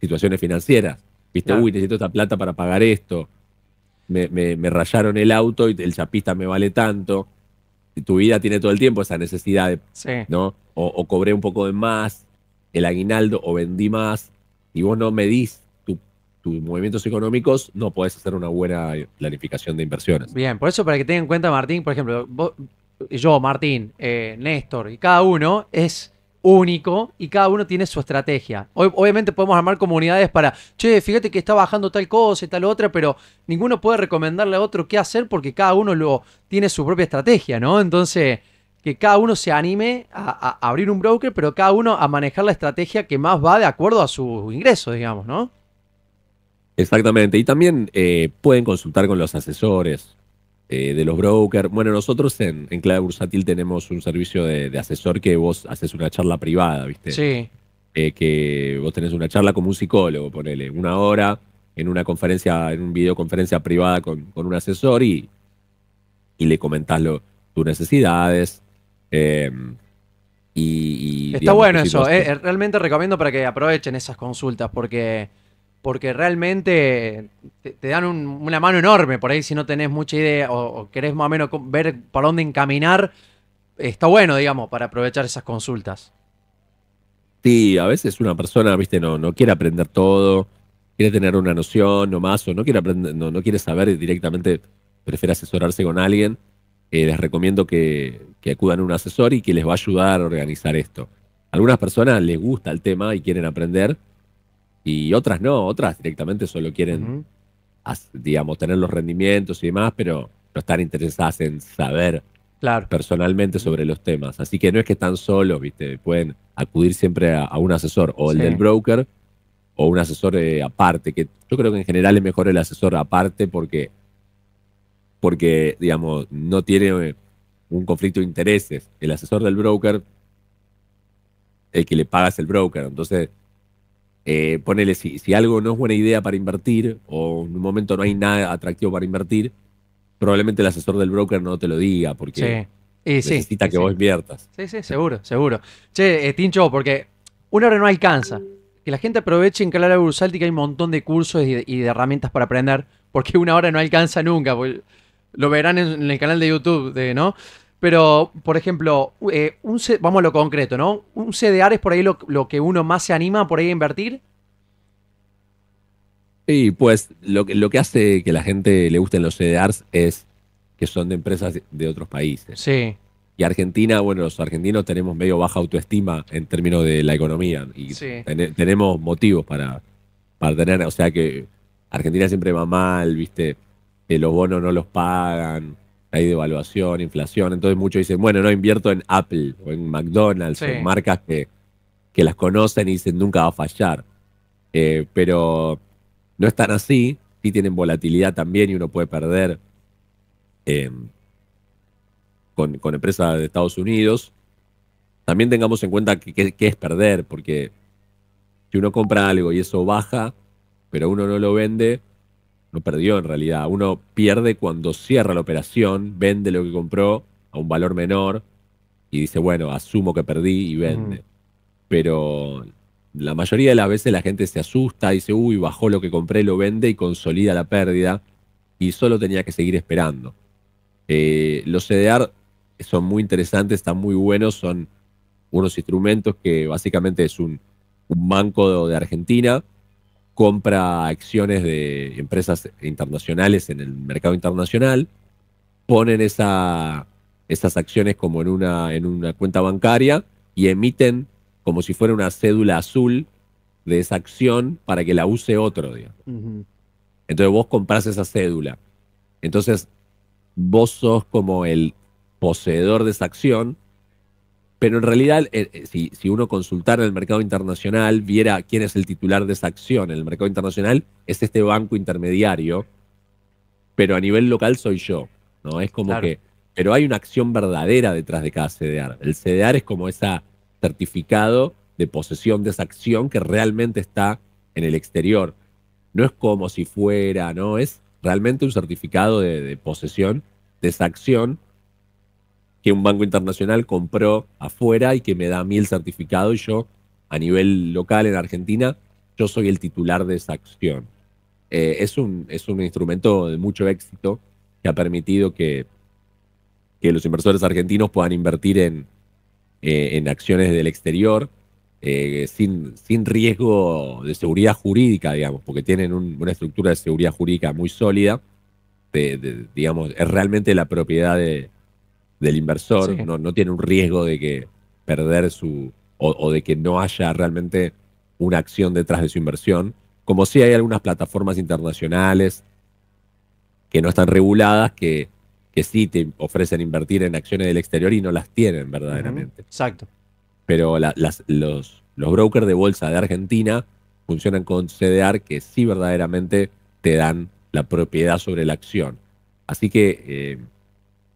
situaciones financieras. Viste, uy, necesito esta plata para pagar esto. Me, me, rayaron el auto y el chapista me vale tanto tu vida tiene todo el tiempo esa necesidad de, ¿no? O, cobré un poco de más, el aguinaldo, o vendí más, y vos no medís tus movimientos económicos, no podés hacer una buena planificación de inversiones. Bien, por eso para que tengan en cuenta, Martín, por ejemplo, yo, Martín, eh, Néstor, y cada uno es único y cada uno tiene su estrategia. obviamente podemos armar comunidades para, che, fíjate que está bajando tal cosa y tal otra, pero ninguno puede recomendarle a otro qué hacer porque cada uno lo, tiene su propia estrategia, ¿no? Entonces, que cada uno se anime a, abrir un broker, pero cada uno a manejar la estrategia que más va de acuerdo a su ingreso, digamos, ¿no? Exactamente, y también eh, pueden consultar con los asesores, eh, de los brokers. Bueno, nosotros en, en Clave Bursátil tenemos un servicio de, asesor que vos haces una charla privada, ¿viste? Sí. Eh, que vos tenés una charla como un psicólogo, ponele, una hora en una conferencia, en una videoconferencia privada con, un asesor y, y le comentás tus necesidades. Em, y, Está bueno eso, eh, realmente recomiendo para que aprovechen esas consultas porque porque realmente te, dan una mano enorme por ahí si no tenés mucha idea o, querés más o menos ver para dónde encaminar. Está bueno, digamos, para aprovechar esas consultas. Sí, a veces una persona, viste, no, no quiere aprender todo, quiere tener una noción nomás, o no quiere aprender, no, quiere saber directamente, prefiere asesorarse con alguien. Eh, les recomiendo que, que acudan a un asesor y que les va a ayudar a organizar esto. algunas personas les gusta el tema y quieren aprender, y otras no, otras directamente solo quieren, digamos, tener los rendimientos y demás, pero no están interesadas en saber personalmente sobre los temas. Así que no es que están solos, ¿viste? Pueden acudir siempre a, un asesor o el del broker o un asesor eh, aparte, que yo creo que en general es mejor el asesor aparte porque, porque digamos, no tiene eh, un conflicto de intereses. El asesor del broker, el que le pagas el broker, entonces eh, ponele, si, algo no es buena idea para invertir o en un momento no hay nada atractivo para invertir, probablemente el asesor del broker no te lo diga porque necesita que vos inviertas. Sí, sí, seguro, seguro. Che, eh, Tincho, porque una hora no alcanza. Que la gente aproveche en Clara Bursáltica que hay un montón de cursos y de, herramientas para aprender, porque una hora no alcanza nunca. Lo verán en, en el canal de YouTube, de, ¿no? Pero, por ejemplo, eh, un, vamos a lo concreto, ¿no? ¿Un CDR es por ahí lo, lo, que uno más se anima por ahí a invertir? Sí, pues lo, lo que hace que la gente le gusten los CDRs es que son de empresas de otros países. Sí. Y Argentina, bueno, los argentinos tenemos medio baja autoestima en términos de la economía y sí. tenemos motivos para, para tener, o sea que Argentina siempre va mal, viste, que los bonos no los pagan, hay devaluación, inflación, entonces muchos dicen, bueno, no invierto en Apple o en McDonald's, o en marcas que, que, las conocen y dicen nunca va a fallar. Eh, pero no están así, sí tienen volatilidad también y uno puede perder em, con, con, empresas de Estados Unidos. También tengamos en cuenta qué es perder, porque si uno compra algo y eso baja, pero uno no lo vende, no perdió en realidad. Uno pierde cuando cierra la operación, vende lo que compró a un valor menor y dice, bueno, asumo que perdí y vende. Pero la mayoría de las veces la gente se asusta, y dice, uy, bajó lo que compré, lo vende y consolida la pérdida y solo tenía que seguir esperando. Eh, los CDR son muy interesantes, están muy buenos, son unos instrumentos que básicamente es un, banco de Argentina compra acciones de empresas internacionales en el mercado internacional, ponen esas acciones como en una, en una cuenta bancaria y emiten como si fuera una cédula azul de esa acción para que la use otro. día. Entonces vos compras esa cédula. Entonces vos sos como el poseedor de esa acción pero en realidad, eh, eh, si, uno consultara el mercado internacional, viera quién es el titular de esa acción en el mercado internacional, es este banco intermediario, pero a nivel local soy yo, ¿no? Es como que, pero hay una acción verdadera detrás de cada CDR. El CDR es como ese certificado de posesión de esa acción que realmente está en el exterior. No es como si fuera, ¿no? Es realmente un certificado de posesión de esa acción que un banco internacional compró afuera y que me da a mí el certificado y yo, a nivel local en Argentina, yo soy el titular de esa acción. Eh, es, un, es un instrumento de mucho éxito que ha permitido que, que los inversores argentinos puedan invertir en, eh, en acciones del exterior eh, sin, sin riesgo de seguridad jurídica, digamos, porque tienen una estructura de seguridad jurídica muy sólida. digamos, es realmente la propiedad de, del inversor, no, tiene un riesgo de que perder su, o, de que no haya realmente una acción detrás de su inversión, como si hay algunas plataformas internacionales que no están reguladas, que, que sí te ofrecen invertir en acciones del exterior y no las tienen verdaderamente. Exacto. Pero los, los brokers de bolsa de Argentina funcionan con CDR que sí verdaderamente te dan la propiedad sobre la acción. Así que eh,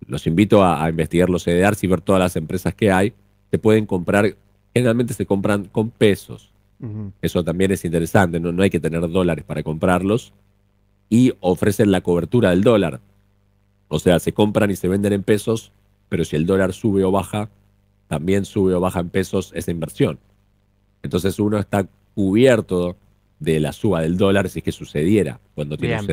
los invito a, investigar los CDRs y ver todas las empresas que hay, Se pueden comprar, generalmente se compran con pesos. Eso también es interesante, no, hay que tener dólares para comprarlos. Y ofrecen la cobertura del dólar. O sea, se compran y se venden en pesos, pero si el dólar sube o baja, también sube o baja en pesos esa inversión. Entonces uno está cubierto de la suba del dólar si es que sucediera cuando tiene un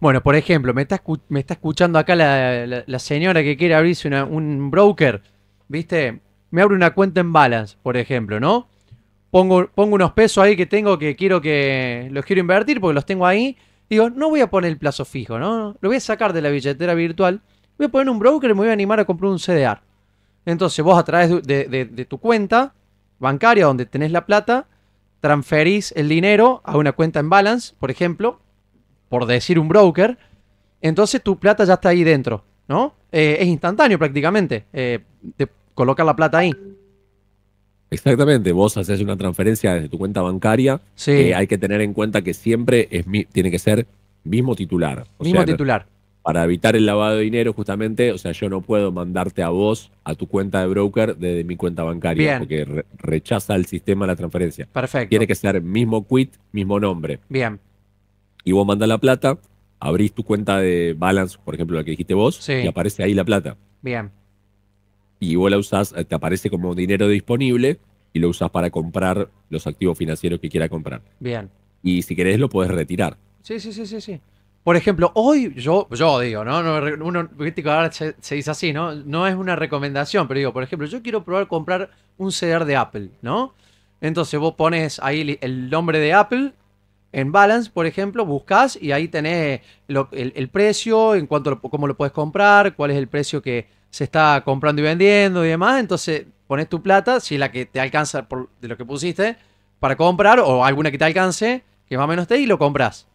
bueno, por ejemplo, me está, me está escuchando acá la, señora que quiere abrirse una, un broker, ¿viste? Me abre una cuenta en Balance, por ejemplo, ¿no? Pongo, unos pesos ahí que tengo que quiero que los quiero invertir porque los tengo ahí. Digo, no voy a poner el plazo fijo, ¿no? Lo voy a sacar de la billetera virtual. Voy a poner un broker y me voy a animar a comprar un CDR. Entonces vos a través de, de tu cuenta bancaria donde tenés la plata, transferís el dinero a una cuenta en balance, por ejemplo, por decir un broker, entonces tu plata ya está ahí dentro, ¿no? Eh, es instantáneo prácticamente, eh, Te coloca la plata ahí. Exactamente, vos haces una transferencia desde tu cuenta bancaria. Sí. Eh, hay que tener en cuenta que siempre es mi, tiene que ser mismo titular. mismo titular. Para evitar el lavado de dinero, justamente, o sea, yo no puedo mandarte a vos a tu cuenta de broker desde mi cuenta bancaria, porque rechaza el sistema la transferencia. Perfecto. Tiene que ser mismo quit, mismo nombre. Bien y vos mandas la plata, abrís tu cuenta de balance, por ejemplo, la que dijiste vos, y aparece ahí la plata. Bien. Y vos la usás, eh, te aparece como dinero disponible y lo usás para comprar los activos financieros que quiera comprar. Bien. Y si querés lo puedes retirar. Sí, sí, sí, sí, sí. Por ejemplo, hoy yo, yo digo, ¿no? Uno, ahora se, se, dice así, ¿no? No es una recomendación, pero digo, por ejemplo, yo quiero probar comprar un CDR de Apple, ¿no? Entonces vos pones ahí el nombre de Apple en Balance, por ejemplo, buscas y ahí tenés el, precio, en cuanto cómo lo puedes comprar, cuál es el precio que se está comprando y vendiendo y demás. Entonces pones tu plata, si es la que te alcanza de lo que pusiste, para comprar o alguna que te alcance, que más o menos te y lo compras.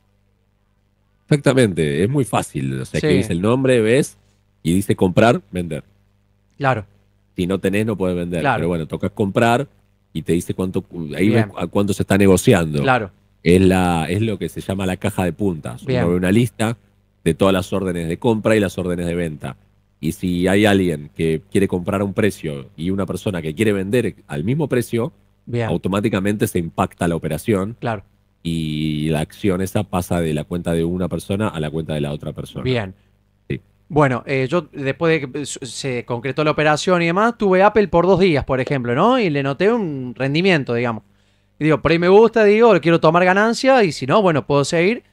Exactamente, es muy fácil. O sea, que dice el nombre, ves y dice comprar, vender. Claro. Si no tenés, no puedes vender. Pero bueno, tocas comprar y te dice cuánto, a cuánto se está negociando. Claro es, la, es lo que se llama la caja de puntas. una lista de todas las órdenes de compra y las órdenes de venta. Y si hay alguien que quiere comprar a un precio y una persona que quiere vender al mismo precio, automáticamente se impacta la operación. Claro. Y la acción esa pasa de la cuenta de una persona a la cuenta de la otra persona. Bien. Bueno, eh, yo después de que se concretó la operación y demás, tuve Apple por dos días, por ejemplo, ¿no? Y le noté un rendimiento, digamos digo, por ahí me gusta, digo, quiero tomar ganancia y si no, bueno, puedo seguir.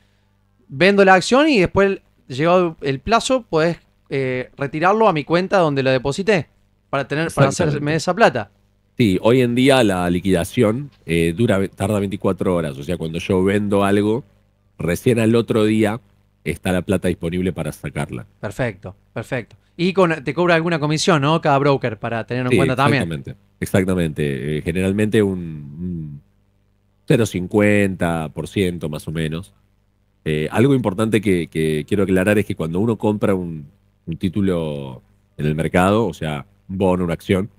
Vendo la acción y después, llegado el plazo, puedes eh, retirarlo a mi cuenta donde lo deposité para, tener, para hacerme esa plata. Sí, hoy en día la liquidación eh, dura, tarda 24 horas. O sea, cuando yo vendo algo, recién al otro día está la plata disponible para sacarla. Perfecto, perfecto. Y con, te cobra alguna comisión, ¿no? Cada broker para tener en cuenta también. Exactamente, exactamente. Eh, generalmente un 0,50% más o menos. Eh, algo importante que, quiero aclarar es que cuando uno compra un, título en el mercado, o sea, un bono, una acción,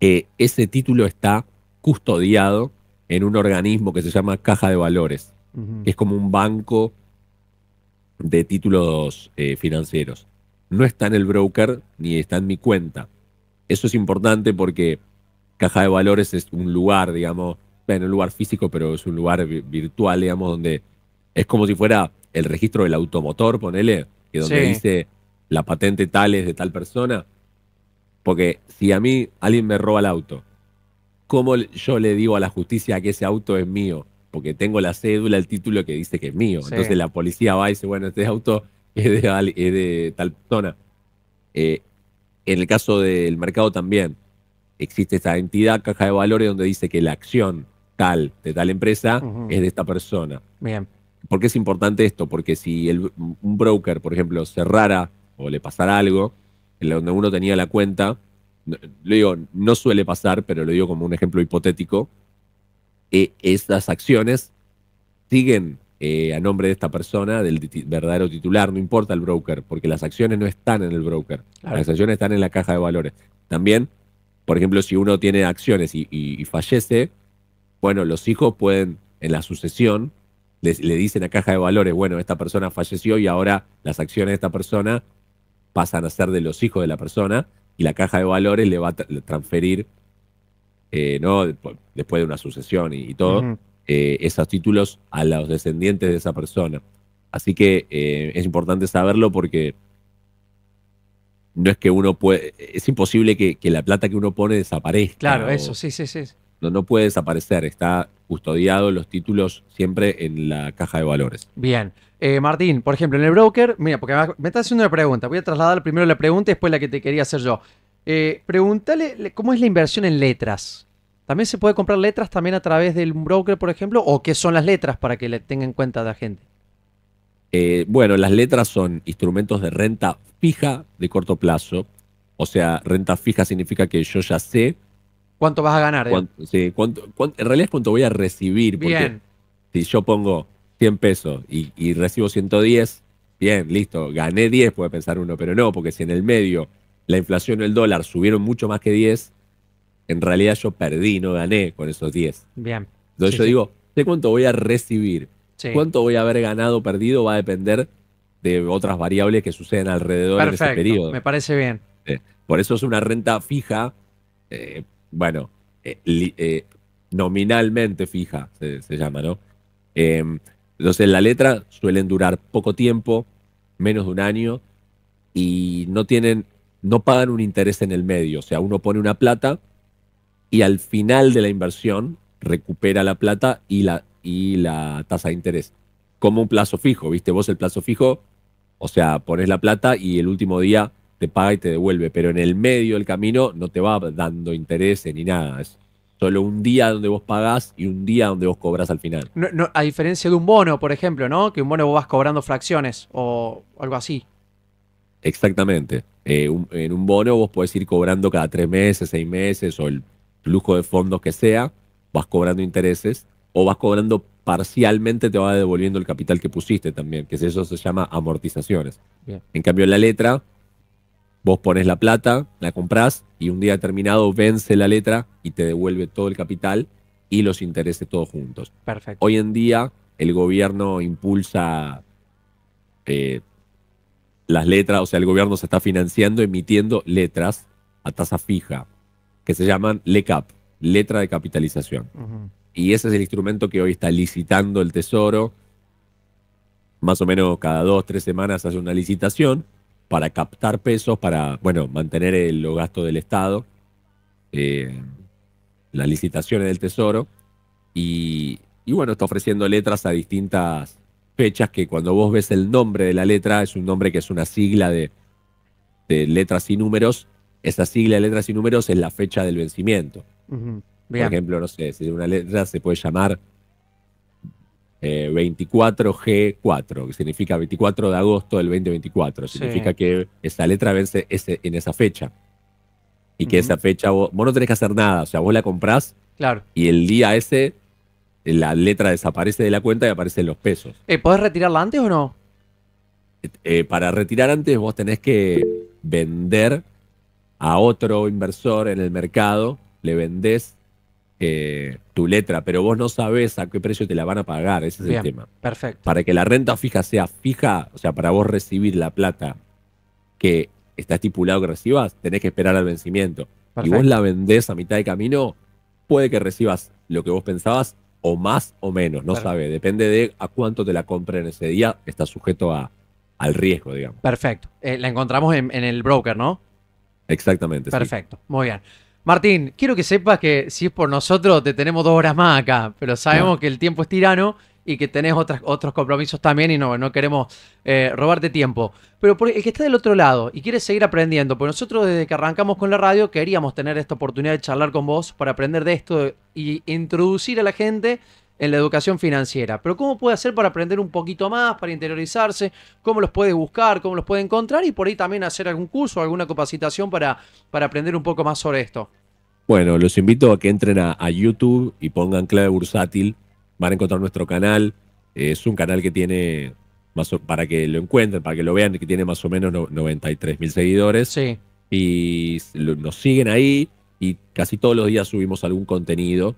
eh, ese título está custodiado en un organismo que se llama caja de valores, es como un banco de títulos eh, financieros. No está en el broker ni está en mi cuenta. Eso es importante porque caja de valores es un lugar, digamos, en un lugar físico, pero es un lugar virtual, digamos, donde es como si fuera el registro del automotor, ponele, que donde dice la patente tal es de tal persona. Porque si a mí alguien me roba el auto, ¿cómo yo le digo a la justicia que ese auto es mío? Porque tengo la cédula, el título que dice que es mío. Entonces la policía va y dice, bueno, este auto es de, tal persona. Eh, en el caso del mercado también, existe esta entidad, caja de valores, donde dice que la acción tal, de tal empresa, es de esta persona. Bien. ¿Por qué es importante esto? Porque si un broker, por ejemplo, cerrara o le pasara algo, en donde uno tenía la cuenta, lo digo, no suele pasar, pero lo digo como un ejemplo hipotético, e, esas estas acciones siguen eh, a nombre de esta persona, del verdadero titular, no importa el broker, porque las acciones no están en el broker, las acciones están en la caja de valores. También, por ejemplo, si uno tiene acciones y fallece, bueno, los hijos pueden, en la sucesión, le dicen a caja de valores, bueno, esta persona falleció y ahora las acciones de esta persona pasan a ser de los hijos de la persona y la caja de valores le va a transferir, eh, ¿no? después de una sucesión y, todo, eh, esos títulos a los descendientes de esa persona. Así que eh, es importante saberlo porque no es que uno puede, es imposible que, la plata que uno pone desaparezca. Claro, eso, sí, sí, sí. No, puede desaparecer, está custodiado los títulos siempre en la caja de valores. Bien. Eh, Martín, por ejemplo, en el broker, mira, porque me estás haciendo una pregunta, voy a trasladar primero la pregunta y después la que te quería hacer yo. Eh, pregúntale cómo es la inversión en letras. ¿También se puede comprar letras también a través del broker, por ejemplo? ¿O qué son las letras para que le tenga en cuenta la gente? Eh, bueno, las letras son instrumentos de renta fija de corto plazo. O sea, renta fija significa que yo ya sé ¿Cuánto vas a ganar? sí, en realidad es cuánto voy a recibir. bien. si yo pongo 100 pesos y, recibo 110, bien, listo, gané 10, puede pensar uno, pero no, porque si en el medio la inflación o el dólar subieron mucho más que 10, en realidad yo perdí, no gané con esos 10. Bien. Entonces yo digo, de cuánto voy a recibir. Cuánto voy a haber ganado o perdido va a depender de otras variables que suceden alrededor de ese periodo. Me parece bien. Por eso es una renta fija, eh, bueno, eh, eh, nominalmente fija, se, llama, ¿no? Em, entonces, la letra suelen durar poco tiempo, menos de un año, y no tienen, no pagan un interés en el medio. O sea, uno pone una plata y al final de la inversión recupera la plata y la, y la tasa de interés. Como un plazo fijo, ¿viste? Vos el plazo fijo, o sea, pones la plata y el último día paga y te devuelve, pero en el medio del camino no te va dando interés ni nada. Es solo un día donde vos pagás y un día donde vos cobras al final. No, a diferencia de un bono, por ejemplo, ¿no? Que un bono vos vas cobrando fracciones o algo así. Exactamente. Eh, en un bono vos podés ir cobrando cada tres meses, seis meses o el flujo de fondos que sea, vas cobrando intereses o vas cobrando parcialmente te va devolviendo el capital que pusiste también, que eso se llama amortizaciones. En cambio, la letra Vos pones la plata, la compras, y un día determinado vence la letra y te devuelve todo el capital y los intereses todos juntos. Perfecto. Hoy en día el gobierno impulsa eh, las letras, o sea, el gobierno se está financiando emitiendo letras a tasa fija, que se llaman LECAP, letra de capitalización. Y ese es el instrumento que hoy está licitando el Tesoro. Más o menos cada dos, tres semanas hace una licitación para captar pesos, para, bueno, mantener el, los gastos del Estado, eh, las licitaciones del Tesoro, y, bueno, está ofreciendo letras a distintas fechas que cuando vos ves el nombre de la letra, es un nombre que es una sigla de, letras y números, esa sigla de letras y números es la fecha del vencimiento. Por ejemplo, no sé, si una letra se puede llamar 24G4, eh, que significa 24 de agosto del 2024. Significa que esa letra vence ese, en esa fecha. Y que esa fecha vos, no tenés que hacer nada. O sea, vos la comprás y el día ese la letra desaparece de la cuenta y aparecen los pesos. Eh, ¿Podés retirarla antes o no? Eh, para retirar antes vos tenés que vender a otro inversor en el mercado, le vendés eh, tu letra, pero vos no sabés a qué precio te la van a pagar, ese es el tema. Perfecto. Para que la renta fija sea fija, o sea, para vos recibir la plata que está estipulado que recibas, tenés que esperar al vencimiento. Y vos la vendés a mitad de camino, puede que recibas lo que vos pensabas o más o menos, no sabés depende de a cuánto te la compren ese día, está sujeto a, al riesgo, digamos. Perfecto. Eh, la encontramos en, el broker, ¿no? Exactamente. Perfecto, muy bien. Martín, quiero que sepas que si es por nosotros te tenemos dos horas más acá, pero sabemos que el tiempo es tirano y que tenés otras, otros compromisos también y no, no queremos eh, robarte tiempo. Pero por el que está del otro lado y quiere seguir aprendiendo, pues nosotros desde que arrancamos con la radio queríamos tener esta oportunidad de charlar con vos para aprender de esto y introducir a la gente en la educación financiera. Pero ¿cómo puede hacer para aprender un poquito más, para interiorizarse? ¿Cómo los puede buscar? ¿Cómo los puede encontrar? Y por ahí también hacer algún curso, alguna capacitación para, para aprender un poco más sobre esto. Bueno, los invito a que entren a, YouTube y pongan clave bursátil. Van a encontrar nuestro canal. Es un canal que tiene, más para que lo encuentren, para que lo vean, que tiene más o menos 93 mil seguidores. Sí. Y nos siguen ahí y casi todos los días subimos algún contenido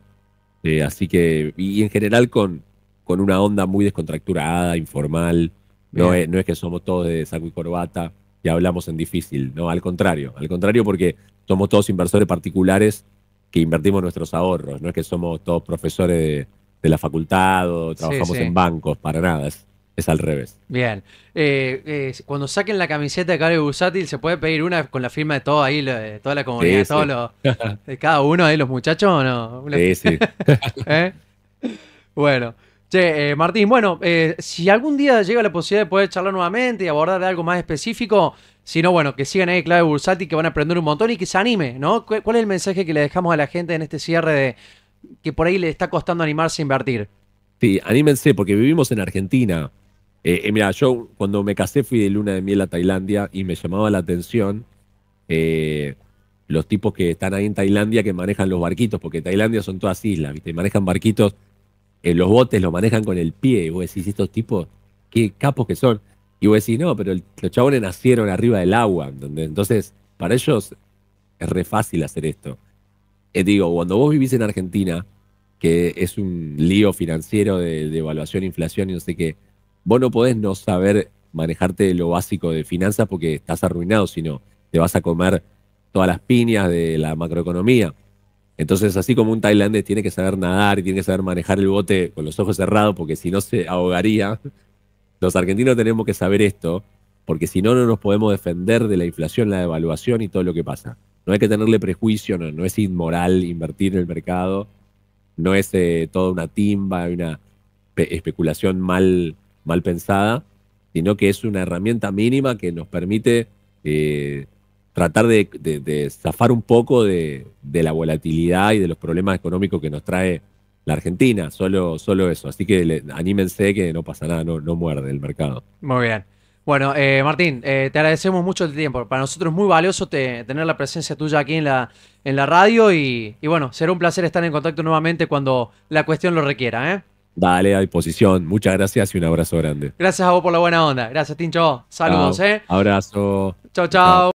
eh, así que, y en general con, con una onda muy descontracturada, informal. No es, no es, que somos todos de saco y corbata y hablamos en difícil, no, al contrario, al contrario porque somos todos inversores particulares que invertimos nuestros ahorros, no es que somos todos profesores de, la facultad o trabajamos en bancos, para nada. Es al revés. Bien. Eh, eh, cuando saquen la camiseta de Claudio Busátil, ¿se puede pedir una con la firma de todo ahí, de toda la comunidad, de todos de cada uno de los muchachos o no? Sí, sí. ¿Eh? Bueno. Che, Martín, bueno, si algún día llega la posibilidad de poder charlar nuevamente y abordar algo más específico, si no, bueno, que sigan ahí Clave Bursati, que van a aprender un montón y que se anime, ¿no? ¿Cuál es el mensaje que le dejamos a la gente en este cierre de que por ahí le está costando animarse a invertir? Sí, anímense, porque vivimos en Argentina eh, eh mira, yo cuando me casé fui de luna de miel a Tailandia y me llamaba la atención eh, los tipos que están ahí en Tailandia que manejan los barquitos, porque Tailandia son todas islas, ¿viste? Manejan barquitos, eh, los botes los manejan con el pie. Y vos decís, estos tipos, qué capos que son. Y vos decís, no, pero los chabones nacieron arriba del agua, donde Entonces, para ellos es re fácil hacer esto. Eh, digo, cuando vos vivís en Argentina, que es un lío financiero de, de, evaluación, inflación y no sé qué, vos no podés no saber manejarte lo básico de finanzas porque estás arruinado, sino te vas a comer todas las piñas de la macroeconomía. Entonces, así como un tailandés tiene que saber nadar y tiene que saber manejar el bote con los ojos cerrados porque si no se ahogaría, los argentinos tenemos que saber esto porque si no, no nos podemos defender de la inflación, la devaluación y todo lo que pasa. No hay que tenerle prejuicio, no, es inmoral invertir en el mercado, no es eh, toda una timba, una especulación mal mal pensada, sino que es una herramienta mínima que nos permite eh, tratar de, zafar un poco de, la volatilidad y de los problemas económicos que nos trae la Argentina. Solo, solo eso. Así que anímense que no pasa nada, no, no muerde el mercado. Muy bien. Bueno, eh, Martín, eh, te agradecemos mucho el tiempo. Para nosotros es muy valioso tener la presencia tuya aquí en la, en la radio y, bueno, será un placer estar en contacto nuevamente cuando la cuestión lo requiera. ¿eh? Dale, a disposición. Muchas gracias y un abrazo grande. Gracias a vos por la buena onda. Gracias, Tincho. Saludos, ¿eh? Abrazo. Chao, chau.